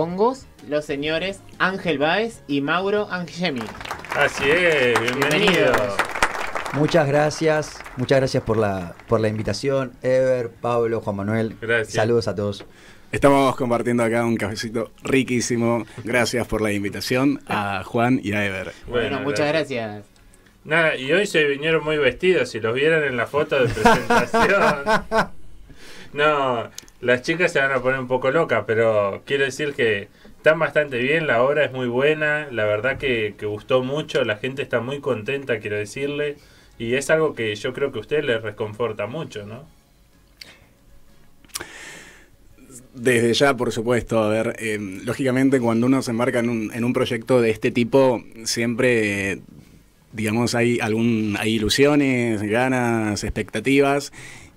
hongos, los señores Ángel Báez y Mauro Angemi. Así es, bienvenidos. Muchas gracias, muchas gracias por la, por la invitación, Ever, Pablo, Juan Manuel. Gracias. Saludos a todos. Estamos compartiendo acá un cafecito riquísimo. Gracias por la invitación a Juan y a Ever. Bueno, muchas gracias. gracias. Nada, y hoy se vinieron muy vestidos, si los vieran en la foto de presentación. No, las chicas se van a poner un poco locas, pero quiero decir que están bastante bien, la obra es muy buena, la verdad que, gustó mucho, la gente está muy contenta, quiero decirle, y es algo que yo creo que a usted les reconforta mucho, ¿no? Desde ya, por supuesto. A ver, eh, lógicamente cuando uno se embarca en un, en un proyecto de este tipo, siempre, digamos, hay, algún, hay ilusiones, ganas, expectativas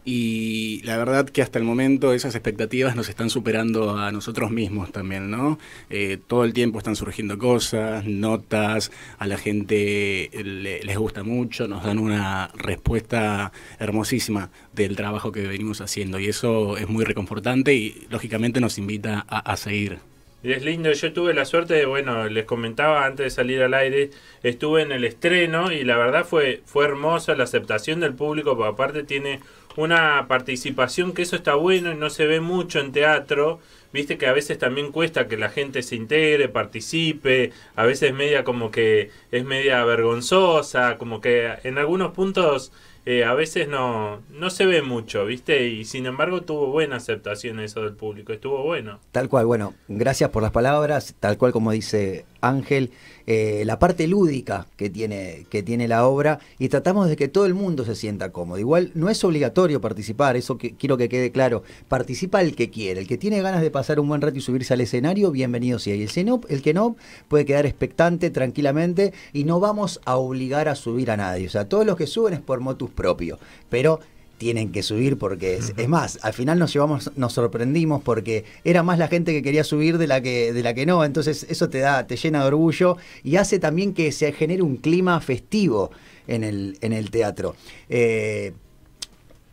y la verdad que hasta el momento esas expectativas nos están superando a nosotros mismos también, ¿no? Eh, todo el tiempo están surgiendo cosas, notas, a la gente eh, les gusta mucho, nos dan una respuesta hermosísima del trabajo que venimos haciendo y eso es muy reconfortante y lógicamente nos invita a, seguir. es lindo, yo tuve la suerte de, bueno, les comentaba antes de salir al aire, estuve en el estreno y la verdad fue, fue hermosa la aceptación del público, porque aparte tiene una participación que eso está bueno y no se ve mucho en teatro. Viste que a veces también cuesta que la gente se integre, participe, a veces media como que es media vergonzosa, como que en algunos puntos eh, a veces no, no se ve mucho, ¿viste? Y sin embargo tuvo buena aceptación eso del público, estuvo bueno. Tal cual, bueno, gracias por las palabras, tal cual como dice Ángel, eh, la parte lúdica que tiene, que tiene la obra y tratamos de que todo el mundo se sienta cómodo. Igual no es obligatorio participar, eso que, quiero que quede claro. Participa el que quiere, el que tiene ganas de pasar un buen rato y subirse al escenario, bienvenido si hay el, el que no puede quedar expectante tranquilamente y no vamos a obligar a subir a nadie. O sea, todos los que suben es por motus propio, pero tienen que subir porque es, más, al final nos llevamos, nos sorprendimos porque era más la gente que quería subir de la que, de la que no, entonces eso te da, te llena de orgullo y hace también que se genere un clima festivo en el, en el teatro. Eh,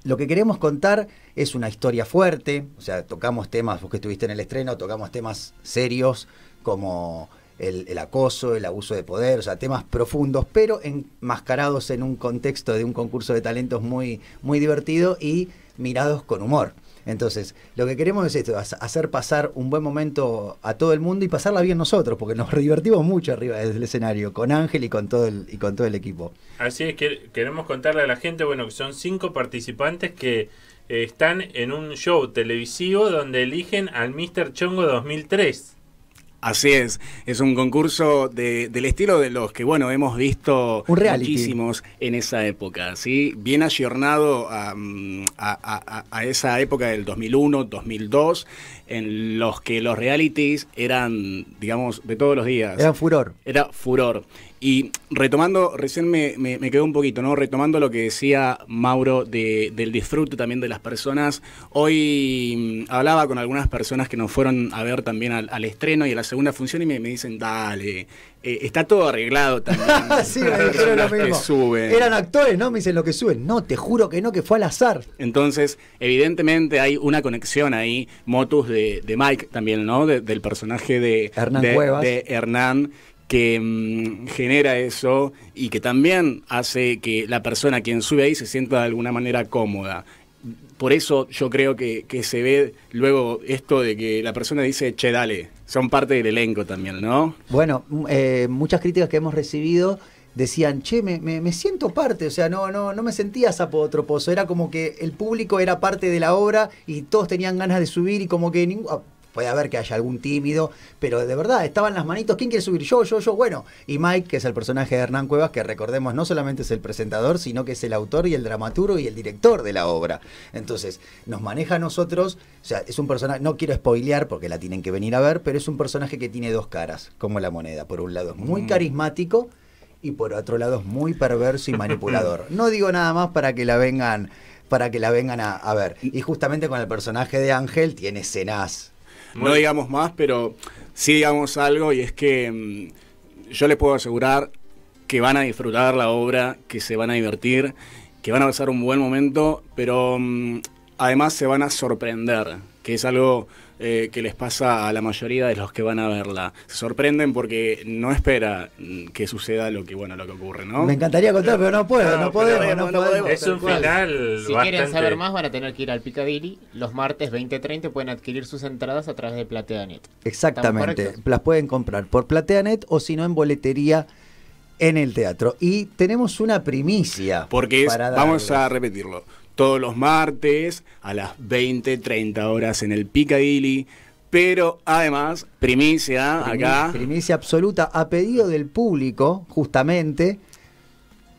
lo que queremos contar es una historia fuerte, o sea, tocamos temas, vos que estuviste en el estreno, tocamos temas serios como el, acoso, el abuso de poder, o sea, temas profundos, pero enmascarados en un contexto de un concurso de talentos muy, muy divertido y mirados con humor. Entonces, lo que queremos es esto, hacer pasar un buen momento a todo el mundo y pasarla bien nosotros, porque nos divertimos mucho arriba del escenario, con Ángel y con todo el, y con todo el equipo. Así es que queremos contarle a la gente, bueno, que son cinco participantes que eh, están en un show televisivo donde eligen al Mr. Chongo 2003. Así es, es un concurso del estilo de los que, bueno, hemos visto muchísimos en esa época, ¿sí? Bien ayornado a, mm, a, esa época del 2001, 2002, en los que los realities eran, digamos, de todos los días. Era furor. Era furor. Y retomando, recién me, me, quedó un poquito, ¿no? Retomando lo que decía Mauro del disfrute también de las personas. Hoy mm, hablaba con algunas personas que nos fueron a ver también al, estreno y a la segunda función y me, dicen, dale, eh, está todo arreglado también. sí, me dijeron lo mismo. Eran actores, ¿no? Me dicen lo que suben. No, te juro que no, que fue al azar. Entonces, evidentemente hay una conexión ahí, motus de, de Mike también, ¿no? del personaje de Hernán De Hernán que mm, genera eso y que también hace que la persona quien sube ahí se sienta de alguna manera cómoda. Por eso yo creo que, se ve luego esto de que la persona dice, che, dale, son parte del elenco también, ¿no? Bueno, mm, eh, muchas críticas que hemos recibido decían, che, me, siento parte, o sea, no, no, no me sentía sapo era como que el público era parte de la obra y todos tenían ganas de subir y como que ah, puede haber que haya algún tímido, pero de verdad, estaban las manitos, ¿quién quiere subir? Yo, yo, yo, bueno. Y Mike, que es el personaje de Hernán Cuevas, que recordemos no solamente es el presentador, sino que es el autor y el dramaturgo y el director de la obra. Entonces, nos maneja a nosotros, o sea, es un personaje, no quiero spoilear porque la tienen que venir a ver, pero es un personaje que tiene dos caras, como la moneda. Por un lado es muy mm. carismático, y por otro lado es muy perverso y manipulador. No digo nada más para que la vengan, para que la vengan a, a ver. Y justamente con el personaje de Ángel tiene escenas no digamos más, pero sí digamos algo y es que mm, yo les puedo asegurar que van a disfrutar la obra, que se van a divertir, que van a pasar un buen momento, pero mm, además se van a sorprender, que es algo eh, que les pasa a la mayoría de los que van a verla. Se sorprenden porque no espera mm, que suceda lo que bueno lo que ocurre, ¿no? Me encantaría contar, pero no puedo, no, podemos, no, podemos, Es un final. Si quieren saber más, van a tener que ir al Piccadilly. Los martes 20.30 pueden adquirir sus entradas a través de PlateaNet. Exactamente. Las pueden comprar por PlateaNet o si no en boletería en el teatro. Y tenemos una primicia. Porque vamos a repetirlo todos los martes a las 20, 30 horas en el Piccadilly. Pero además, primicia, primicia acá. Primicia absoluta, a pedido del público, justamente,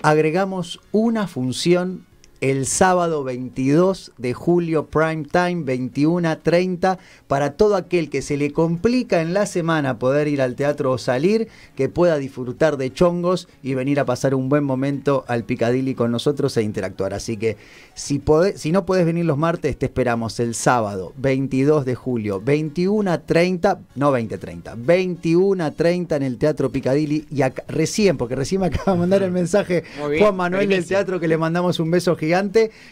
agregamos una función el sábado 22 de julio, prime time, 21 a 30, para todo aquel que se le complica en la semana poder ir al teatro o salir, que pueda disfrutar de chongos y venir a pasar un buen momento al Picadilly con nosotros e interactuar. Así que si, si no puedes venir los martes, te esperamos el sábado 22 de julio, 21 a 30, no 20:30 21:30 30, 21 a 30 en el Teatro Picadilly y recién, porque recién me acaba de mandar el mensaje Juan Manuel del Teatro que le mandamos un beso gigante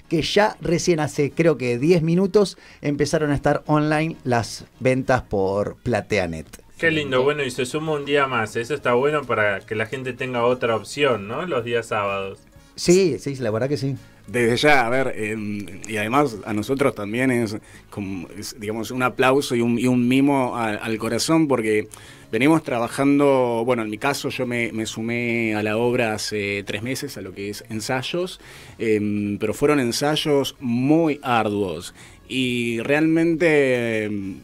que ya recién hace creo que 10 minutos empezaron a estar online las ventas por PlateaNet. Qué lindo, bueno, y se suma un día más. Eso está bueno para que la gente tenga otra opción, ¿no? Los días sábados. Sí, sí, la verdad que sí. Desde ya, a ver, y además a nosotros también es, como, digamos, un aplauso y un, mimo al corazón porque Venimos trabajando, bueno, en mi caso yo me, sumé a la obra hace tres meses, a lo que es ensayos, em, pero fueron ensayos muy arduos y realmente... Em,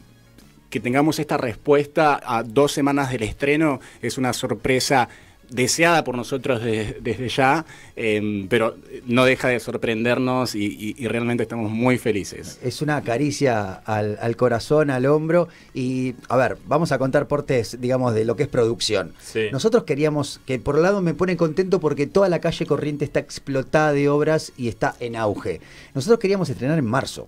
que tengamos esta respuesta a dos semanas del estreno es una sorpresa deseada por nosotros desde ya, em, pero no deja de sorprendernos y, realmente estamos muy felices. Es una caricia al, corazón, al hombro y, a ver, vamos a contar portes, digamos, de lo que es producción. Nosotros queríamos que, por un lado, me pone contento porque toda la calle corriente está explotada de obras y está en auge. Nosotros queríamos estrenar en marzo.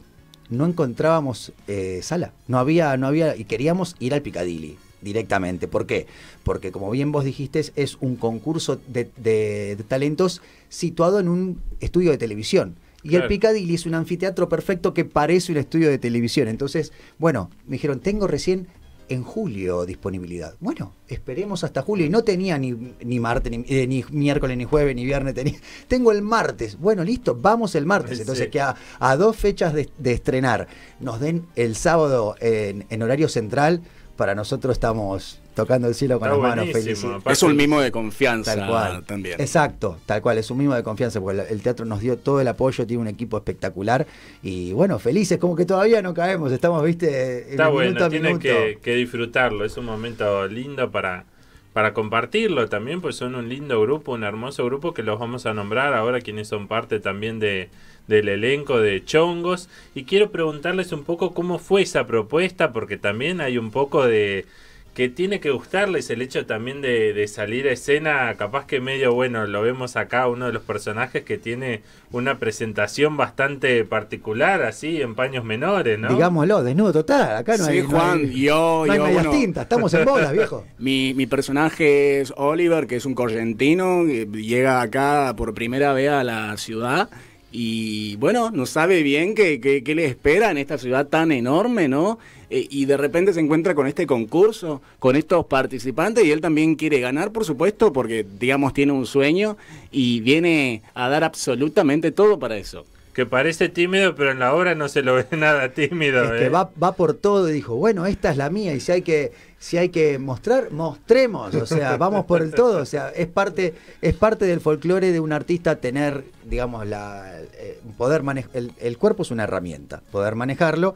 No encontrábamos eh, sala, no había, no había, y queríamos ir al Picadilly directamente. ¿Por qué? Porque como bien vos dijiste, es un concurso de, talentos situado en un estudio de televisión. Y el Piccadilly es un anfiteatro perfecto que parece un estudio de televisión. Entonces, bueno, me dijeron, tengo recién en julio disponibilidad. Bueno, esperemos hasta julio. Y no tenía ni, martes, eh, ni, miércoles, ni jueves, ni viernes. Tengo el martes. Bueno, listo, vamos el martes. Entonces, que a, dos fechas de, estrenar nos den el sábado en horario central para nosotros estamos tocando el cielo con las manos felices. Es un mimo de confianza también. Exacto, tal cual, es un mimo de confianza, porque el teatro nos dio todo el apoyo, tiene un equipo espectacular y bueno, felices, como que todavía no caemos, estamos, viste, Está bueno, minuto Que, que disfrutarlo, es un momento lindo para para compartirlo también, pues son un lindo grupo, un hermoso grupo que los vamos a nombrar ahora quienes son parte también de, del elenco de Chongos. Y quiero preguntarles un poco cómo fue esa propuesta, porque también hay un poco de que tiene que gustarles el hecho también de, salir a escena, capaz que medio bueno, lo vemos acá, uno de los personajes que tiene una presentación bastante particular, así, en paños menores, ¿no? Digámoslo, desnudo total, acá no sí, hay... Juan, y yo, no estamos en bolas, viejo. Mi, mi personaje es Oliver, que es un correntino, llega acá por primera vez a la ciudad y bueno, no sabe bien qué, qué, le espera en esta ciudad tan enorme, ¿no? Eh, y de repente se encuentra con este concurso, con estos participantes, y él también quiere ganar, por supuesto, porque digamos tiene un sueño y viene a dar absolutamente todo para eso que parece tímido, pero en la obra no se lo ve nada tímido. Y que ¿eh? va, por todo y dijo, bueno, esta es la mía y si hay que, si hay que mostrar, mostremos, o sea, vamos por el todo, o sea, es parte, es parte del folclore de un artista tener, digamos, la, eh, poder manejar, el, el cuerpo es una herramienta, poder manejarlo,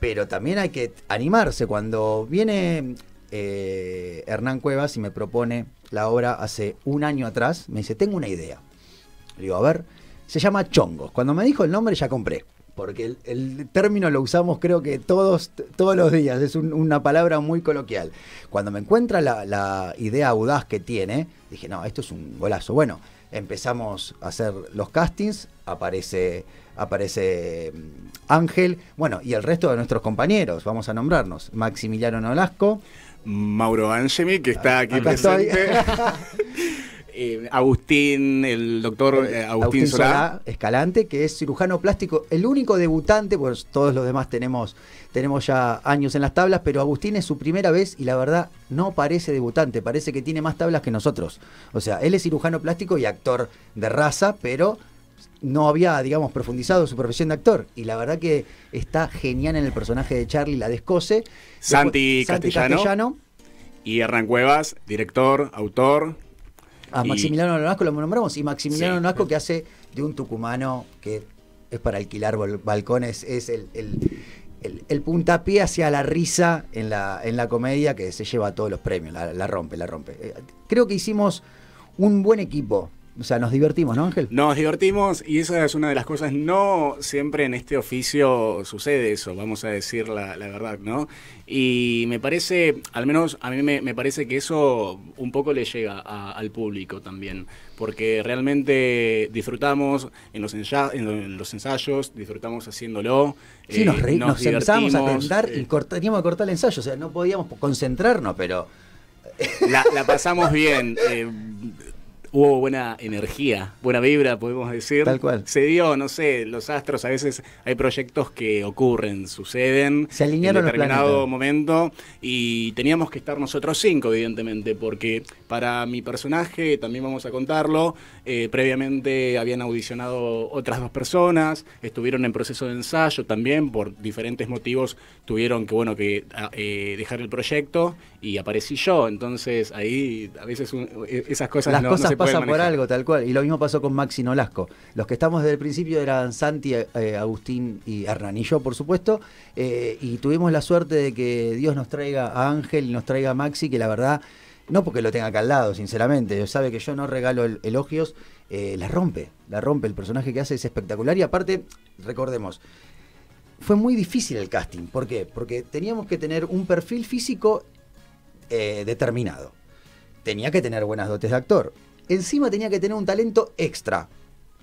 pero también hay que animarse cuando viene eh, Hernán Cuevas y me propone la obra hace un año atrás, me dice, tengo una idea. Le digo, a ver, se llama Chongos. Cuando me dijo el nombre ya compré, porque el, término lo usamos creo que todos, todos los días, es una palabra muy coloquial. Cuando me encuentra la, idea audaz que tiene, dije, no, esto es un golazo. Bueno, empezamos a hacer los castings, aparece, aparece mm, Ángel, bueno, y el resto de nuestros compañeros, vamos a nombrarnos, Maximiliano Nolasco. Mauro Angemi, que está aquí presente. Eh, Agustín, el doctor eh, Agustín, Solá. Escalante, que es cirujano plástico, el único debutante, pues todos los demás tenemos, tenemos ya años en las tablas, pero Agustín es su primera vez y la verdad no parece debutante, parece que tiene más tablas que nosotros. O sea, él es cirujano plástico y actor de raza, pero no había, digamos, profundizado su profesión de actor. Y la verdad que está genial en el personaje de Charlie, la descose. Santi, Castellano, Y Hernán Cuevas, director, autor. A Maximiliano Nolasco lo nombramos y Maximiliano sí. que hace de un tucumano que es para alquilar balcones, es el, el, puntapié hacia la risa en la, en la comedia que se lleva a todos los premios, la rompe, la rompe. Eh, creo que hicimos un buen equipo o sea, nos divertimos, ¿no, Ángel? Nos divertimos y esa es una de las cosas. No siempre en este oficio sucede eso, vamos a decir la, verdad, ¿no? Y me parece, al menos a mí me, parece que eso un poco le llega al público también, porque realmente disfrutamos en los, ensayos, disfrutamos haciéndolo. Sí, nos, eh, nos, a tentar y eh. teníamos que cortar el ensayo, o sea, no podíamos concentrarnos, pero... La, pasamos bien. Eh, hubo buena energía, buena vibra, podemos decir. Tal cual. Se dio, no sé, los astros, a veces hay proyectos que ocurren, suceden. Se alinearon en determinado momento y teníamos que estar nosotros cinco, evidentemente, porque para mi personaje, también vamos a contarlo, eh, previamente habían audicionado otras dos personas, estuvieron en proceso de ensayo también, por diferentes motivos tuvieron que, bueno, que ah, eh, dejar el proyecto y aparecí yo, entonces ahí a veces eh, esas cosas, cosas no pasa por algo, tal cual. Y lo mismo pasó con Maxi Nolasco. Los que estamos desde el principio eran Santi, eh, Agustín y Hernán y yo, por supuesto. Eh, y tuvimos la suerte de que Dios nos traiga a Ángel y nos traiga a Maxi, que la verdad, no porque lo tenga acá al lado, sinceramente. Sabe que yo no regalo elogios, eh, la rompe, la rompe. El personaje que hace es espectacular. Y aparte, recordemos, fue muy difícil el casting. ¿Por qué? Porque teníamos que tener un perfil físico determinado. Tenía que tener buenas dotes de actor encima tenía que tener un talento extra.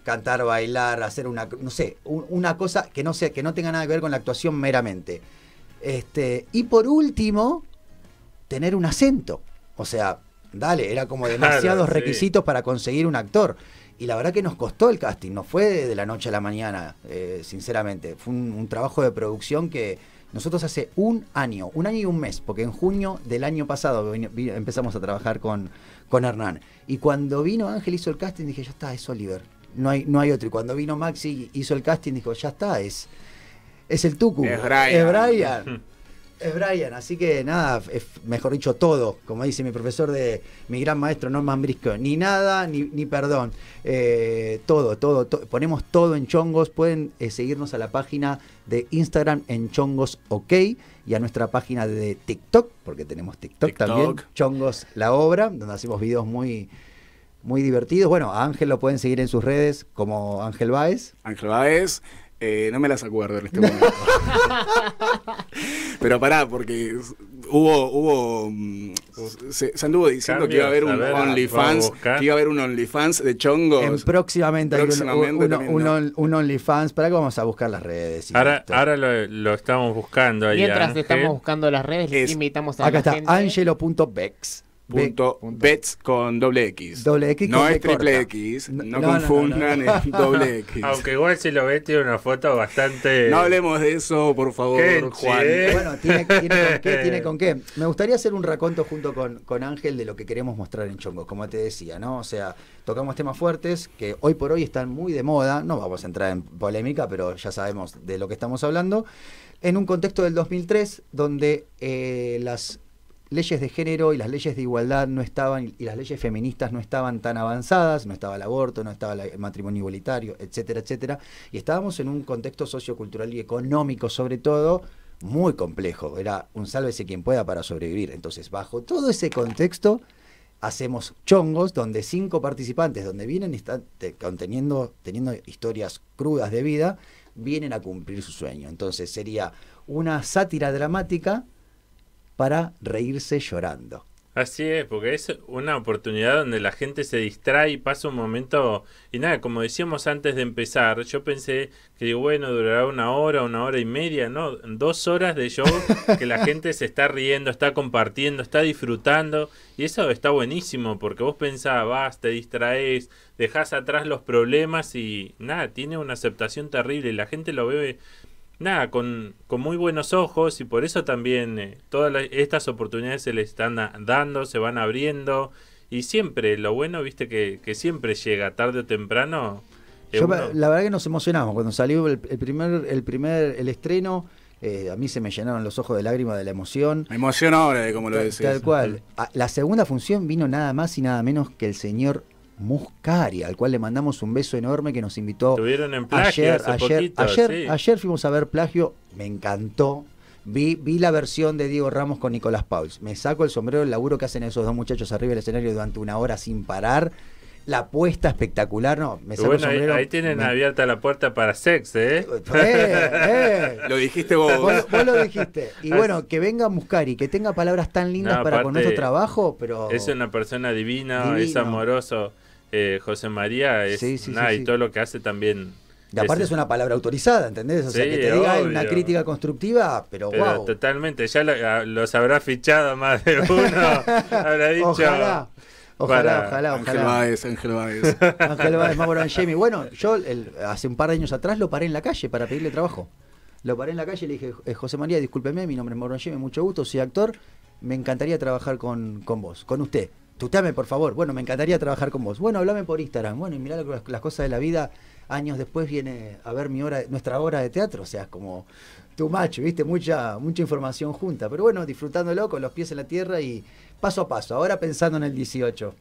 Cantar, bailar, hacer una, no sé, una cosa que no, sea, que no tenga nada que ver con la actuación meramente. Este, y por último, tener un acento. O sea, dale, era como demasiados requisitos para conseguir un actor. Y la verdad que nos costó el casting, no fue de, la noche a la mañana, eh, sinceramente. Fue un trabajo de producción que, nosotros hace un año, un año y un mes, porque en junio del año pasado empezamos a trabajar con, con Hernán. Y cuando vino Ángel, hizo el casting, dije, ya está, es Oliver. No hay, no hay otro. Y cuando vino Maxi, hizo el casting, dijo, ya está, es, es el Tucu. Es Brian. Es Brian. Es Brian, así que nada, es, mejor dicho, todo, como dice mi profesor de mi gran maestro Norman Briscoe, ni nada, ni, perdón, eh, todo, todo, ponemos todo en chongos, pueden eh, seguirnos a la página de Instagram en chongos ok y a nuestra página de TikTok, porque tenemos TikTok, también, chongos la obra, donde hacemos videos muy, muy divertidos. Bueno, a Ángel lo pueden seguir en sus redes como Ángel Baez. Ángel Báez. Eh, no me las acuerdo en este momento. Pero pará, porque hubo, hubo mm, se, anduvo diciendo que iba a haber un OnlyFans, que iba a haber un OnlyFans de chongos. En próximamente, hay un, un, un, OnlyFans, para que vamos a buscar las redes. Ahora, lo, estamos buscando ahí. Mientras estamos buscando las redes, les invitamos a Acá está, angelo.bex. Punto bets con doble X. no es triple X. No, confundan el doble X. Aunque igual si lo ves tiene una foto bastante. No hablemos de eso, por favor, Juan. ¿eh? Bueno, tiene, con qué, tiene con qué. Me gustaría hacer un raconto junto con, con Ángel de lo que queremos mostrar en Chongos, como te decía, ¿no? O sea, tocamos temas fuertes que hoy por hoy están muy de moda. No vamos a entrar en polémica, pero ya sabemos de lo que estamos hablando. En un contexto del 2003, donde eh, las leyes de género y las leyes de igualdad no estaban, y las leyes feministas no estaban tan avanzadas, no estaba el aborto, no estaba el matrimonio igualitario, etcétera, etcétera. Y estábamos en un contexto sociocultural y económico, sobre todo, muy complejo. Era un sálvese quien pueda para sobrevivir. Entonces, bajo todo ese contexto, hacemos chongos donde cinco participantes, donde vienen, están conteniendo, teniendo historias crudas de vida, vienen a cumplir su sueño. Entonces, sería una sátira dramática para reírse llorando. Así es, porque es una oportunidad donde la gente se distrae y pasa un momento. Y nada, como decíamos antes de empezar, yo pensé que, bueno, durará una hora, una hora y media, ¿no? Dos horas de show que la gente se está riendo, está compartiendo, está disfrutando. Y eso está buenísimo, porque vos pensás, vas, te distraes, dejás atrás los problemas y nada, tiene una aceptación terrible. Y la gente lo ve nada, con, con, muy buenos ojos y por eso también eh, todas estas oportunidades se le están dando, se van abriendo y siempre, lo bueno, viste que, siempre llega tarde o temprano. Eh, la verdad que nos emocionamos cuando salió el, primer, el primer, el estreno. Eh, a mí se me llenaron los ojos de lágrimas de la emoción. Me ahora lo decís. Tal cual. La segunda función vino nada más y nada menos que el señor Muscari, al cual le mandamos un beso enorme que nos invitó en plagio ayer, ayer, ayer, fuimos a ver plagio, me encantó. Vi, vi la versión de Diego Ramos con Nicolás Pauls. Me saco el sombrero el laburo que hacen esos dos muchachos arriba del escenario durante una hora sin parar la apuesta espectacular, ¿no? Me bueno, sombrero, ahí, tienen abierta la puerta para sex, ¿eh? eh, eh. Lo dijiste vos. vos. lo dijiste. Y ah, bueno, que venga Muscari, que tenga palabras tan lindas para con nuestro trabajo, pero... Es una persona divina, es amoroso eh, José María es nada, y todo lo que hace también. Y aparte es, una palabra autorizada, ¿entendés? O sea, que te diga una crítica constructiva, pero, guau. Totalmente, ya los habrá fichado más de uno, habrá dicho. Ojalá. Ojalá, ojalá, Ángel Báez, Ángel Báez. Ángel Mauro Angemi. Bueno, yo hace un par de años atrás lo paré en la calle para pedirle trabajo. Lo paré en la calle y le dije, eh, José María, discúlpeme, mi nombre es Mauro Angemi, mucho gusto, soy actor, me encantaría trabajar con, con vos, con usted tutame por favor, bueno, me encantaría trabajar con vos, bueno, hablame por Instagram, bueno, y mirá las, cosas de la vida, años después viene a ver mi hora, nuestra hora de teatro, o sea, es como tu macho, viste, mucha, mucha información junta, pero bueno, disfrutándolo con los pies en la tierra y paso a paso, ahora pensando en el 18.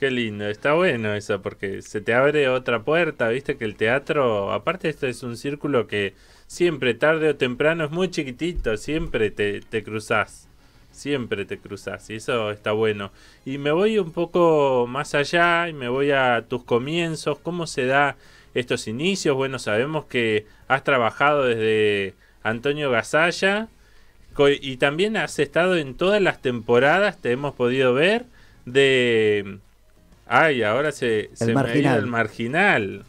Qué lindo, está bueno eso, porque se te abre otra puerta, viste que el teatro, aparte esto es un círculo que siempre, tarde o temprano, es muy chiquitito, siempre te, te cruzás siempre te cruzas y eso está bueno. Y me voy un poco más allá y me voy a tus comienzos, cómo se da estos inicios. Bueno, sabemos que has trabajado desde Antonio Gasalla y también has estado en todas las temporadas, te hemos podido ver, de... Ay, ahora se, me el marginal.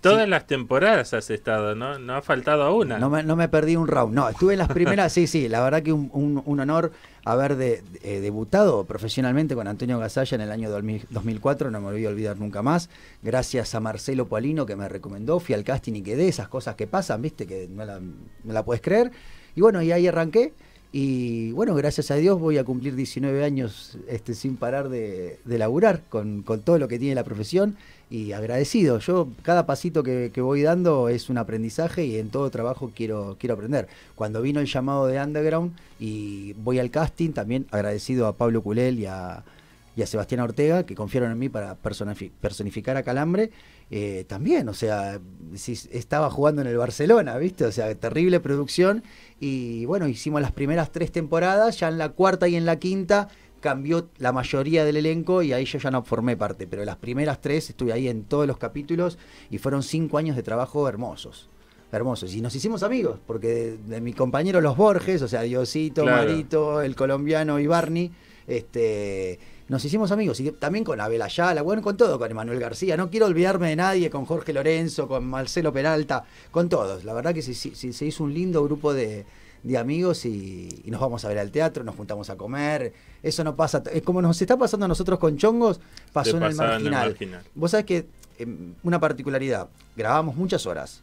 Todas las temporadas has estado, ¿no? No ha faltado una. No me, no me perdí un round. No, estuve en las primeras, sí, sí. La verdad que un, honor haber eh, debutado profesionalmente con Antonio Gasalla en el año 2004, no me voy a olvidar nunca más. Gracias a Marcelo Polino que me recomendó, fui al casting y quedé, esas cosas que pasan, viste, que no la, no la puedes creer. Y bueno, y ahí arranqué. Y bueno, gracias a Dios voy a cumplir 19 años este, sin parar de, de laburar con, todo lo que tiene la profesión y agradecido. Yo cada pasito que, voy dando es un aprendizaje y en todo trabajo quiero, quiero aprender. Cuando vino el llamado de Underground y voy al casting, también agradecido a Pablo Culel y a, y a Sebastián Ortega, que confiaron en mí para personificar a Calambre, eh, también, o sea, estaba jugando en el Barcelona, ¿viste? O sea, terrible producción. Y bueno, hicimos las primeras tres temporadas, ya en la cuarta y en la quinta cambió la mayoría del elenco y ahí yo ya no formé parte, pero las primeras tres estuve ahí en todos los capítulos y fueron cinco años de trabajo hermosos hermosos. Y nos hicimos amigos, porque de, mi compañero Los Borges, o sea, Diosito, Marito, el colombiano y Barney, este, nos hicimos amigos. Y también con Abel Ayala, bueno, con todo, con Emanuel García. No quiero olvidarme de nadie, con Jorge Lorenzo, con Marcelo Peralta, con todos. La verdad que se, hizo un lindo grupo de, amigos y, nos vamos a ver al teatro, nos juntamos a comer. Eso no pasa. Es como nos está pasando a nosotros con Chongos, pasó en el, marginal. Vos sabés que em, una particularidad, grabamos muchas horas.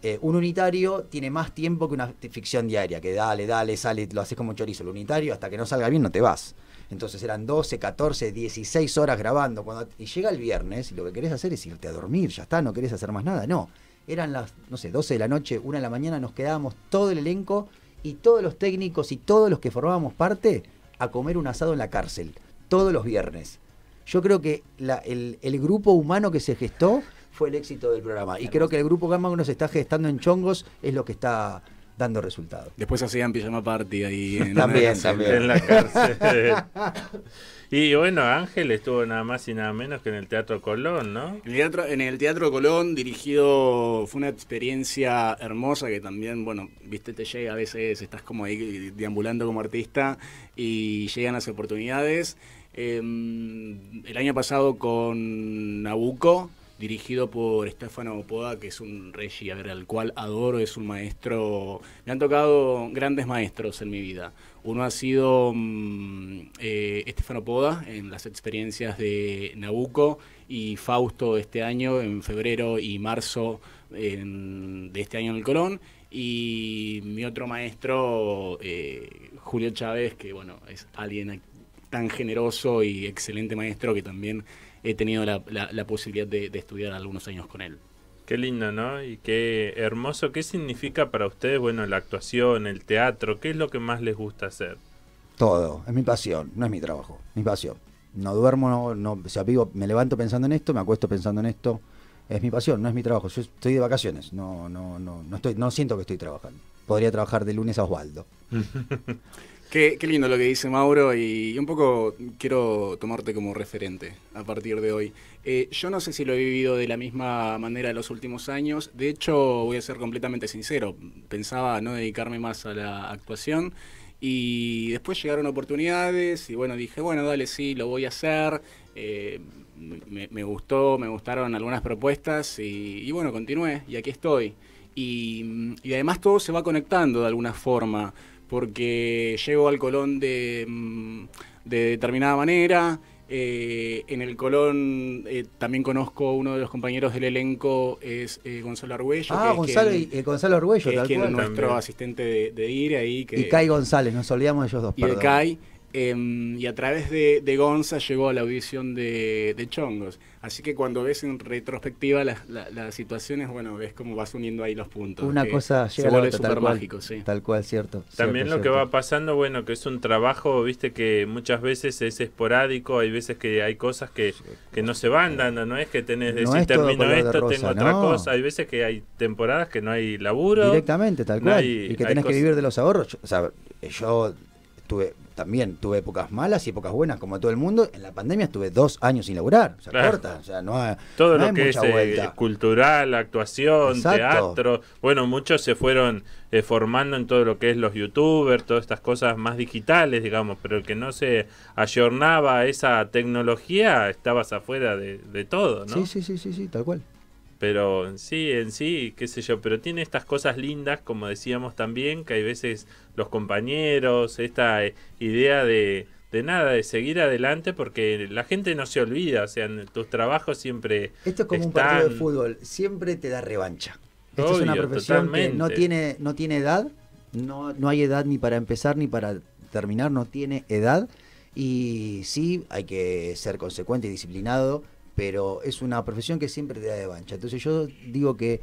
Eh, un unitario tiene más tiempo que una ficción diaria, que dale, dale, sale, lo haces como un chorizo. El unitario, hasta que no salga bien, no te vas. Entonces eran 12, 14, 16 horas grabando. Cuando, y llega el viernes y lo que querés hacer es irte a dormir, ya está, no querés hacer más nada. No, eran las, no sé, 12 de la noche, 1 de la mañana, nos quedábamos todo el elenco y todos los técnicos y todos los que formábamos parte a comer un asado en la cárcel, todos los viernes. Yo creo que el, grupo humano que se gestó fue el éxito del programa. Y creo que el grupo Gamma nos está gestando en Chongos es lo que está dando resultados. Después hacían pijama party ahí en, la, cárcel. y bueno, Ángel estuvo nada más y nada menos que en el Teatro Colón, ¿no? en el Teatro Colón dirigido fue una experiencia hermosa que también, bueno, viste, te llega a veces, estás como ahí deambulando como artista y llegan las oportunidades. Em, el año pasado con Nabucco dirigido por Estefano Poda, que es un regi al cual adoro, es un maestro. Me han tocado grandes maestros en mi vida. Uno ha sido mm, Estefano eh, Poda en las experiencias de Nabucco y Fausto este año, en febrero y marzo de este año en el Colón. Y mi otro maestro, eh, Julio Chávez, que bueno, es alguien tan generoso y excelente maestro que también he tenido la, posibilidad de, estudiar algunos años con él. Qué lindo, ¿no? Y qué hermoso. ¿Qué significa para ustedes, bueno, la actuación, el teatro? ¿Qué es lo que más les gusta hacer? Todo. Es mi pasión. No es mi trabajo. Mi pasión. No duermo, no, no o me levanto pensando en esto, me acuesto pensando en esto. Es mi pasión, no es mi trabajo. Yo estoy de vacaciones. No, no, no, no estoy, no siento que estoy trabajando. Podría trabajar de lunes a Osvaldo. Qué, qué, lindo lo que dice Mauro y un poco quiero tomarte como referente a partir de hoy. Eh, yo no sé si lo he vivido de la misma manera en los últimos años. De hecho, voy a ser completamente sincero. Pensaba no dedicarme más a la actuación y después llegaron oportunidades y bueno, dije, bueno, dale, sí, lo voy a hacer. Eh, me, gustó, me gustaron algunas propuestas y, bueno, continué y aquí estoy. Y, y además todo se va conectando de alguna forma porque llego al Colón de, mm, determinada manera. Eh, en el Colón eh, también conozco uno de los compañeros del elenco, es eh, Gonzalo Arguello. Ah, Gonzalo, y, Gonzalo Arguello, que es nuestro asistente de, ir ahí. Que, y Kai González, nos olvidamos de ellos dos. perdón. Kai, Em, y a través de, Gonza llegó a la audición de, Chongos. Así que cuando ves en retrospectiva las, situaciones, bueno, ves cómo vas uniendo ahí los puntos. Una cosa llega se vuelve tal mágico, sí. Tal cual, cierto. También lo que va pasando, bueno, que es un trabajo, viste, que muchas veces es esporádico, hay veces que hay cosas que, no se van dando, no es que tenés, de decir, termino esto, tengo otra cosa. Hay veces que hay temporadas que no hay laburo. Directamente, tal cual. y que tenés que vivir de los ahorros. O sea, yo estuve también tuve épocas malas y épocas buenas, como todo el mundo. En la pandemia estuve dos años sin laburar, o sea, corta, o sea, no Todo lo que es eh, cultural, actuación, teatro. Bueno, muchos se fueron eh, formando en todo lo que es los youtubers, todas estas cosas más digitales, digamos, pero el que no se ayornaba a esa tecnología estabas afuera de, todo, ¿no? sí, sí, sí, sí, tal cual. Pero sí, en sí, qué sé yo, pero tiene estas cosas lindas, como decíamos también, que hay veces los compañeros, esta eh, idea de, nada, de seguir adelante, porque la gente no se olvida, o sea, tus trabajos siempre... Esto es como un partido de fútbol, siempre te da revancha. es una profesión que no tiene, no tiene edad, no, no hay edad ni para empezar ni para terminar, no tiene edad. Y sí, hay que ser consecuente y disciplinado, pero es una profesión que siempre te da de bancha. Entonces yo digo que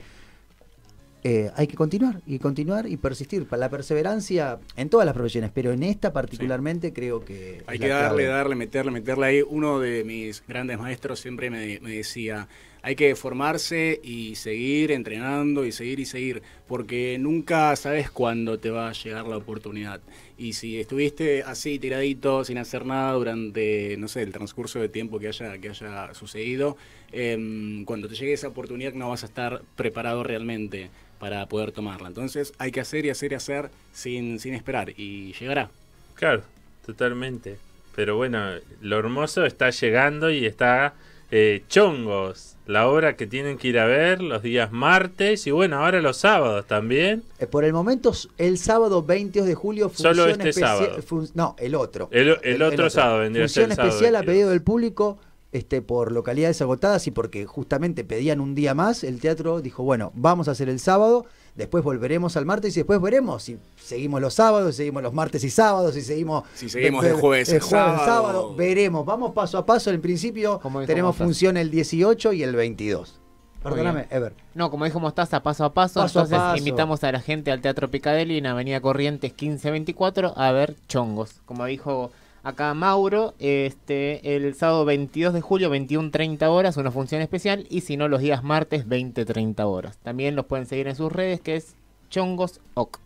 eh, hay que continuar y continuar y persistir. Para la perseverancia en todas las profesiones, pero en esta particularmente creo que. Hay que darle, darle, meterle, meterle ahí. Uno de mis grandes maestros siempre me decía hay que formarse y seguir entrenando y seguir y seguir, porque nunca sabes cuándo te va a llegar la oportunidad. Y si estuviste así tiradito, sin hacer nada durante, no sé, el transcurso de tiempo que haya, que haya sucedido, em, cuando te llegue esa oportunidad no vas a estar preparado realmente para poder tomarla. Entonces hay que hacer y hacer y hacer sin, sin esperar y llegará. Claro, totalmente. Pero bueno, lo hermoso está llegando y está eh, Chongos, la obra que tienen que ir a ver los días martes y bueno, ahora los sábados también. Eh, por el momento, el sábado 20 de julio, función Solo este sábado. no, el otro. El, otro, sábado vendría Función especial a pedido del público. Este, por localidades agotadas y porque justamente pedían un día más, el teatro dijo, bueno, vamos a hacer el sábado Después volveremos al martes y después veremos si seguimos los sábados, si seguimos los martes y sábados, si seguimos. Si seguimos el jueves, el jueves sábado. Veremos. Vamos paso a paso. En principio tenemos función el 18 y el 22. Perdóname, Ever. No, como dijo Mostaza, paso a paso. entonces invitamos a la gente al Teatro Picadelli en Avenida Corrientes 1524 a ver chongos. Como dijo acá Mauro, este, el sábado 22 de julio, 21.30 horas, una función especial, y si no, los días martes, 20.30 horas. También los pueden seguir en sus redes, que es Chongos ok.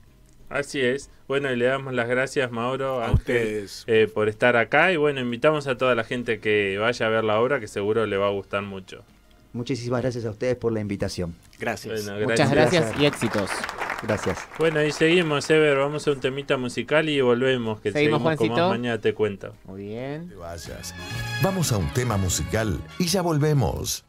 Así es. Bueno, y le damos las gracias, Mauro, a ustedes eh, por estar acá. Y bueno, invitamos a toda la gente que vaya a ver la obra, que seguro le va a gustar mucho. Muchísimas gracias a ustedes por la invitación. gracias. Muchas gracias y éxitos. Gracias. Bueno, y seguimos, Ever. Vamos a un temita musical y volvemos. Que seguimos, seguimos mañana te cuento. Muy bien. Gracias. Vamos a un tema musical y ya volvemos.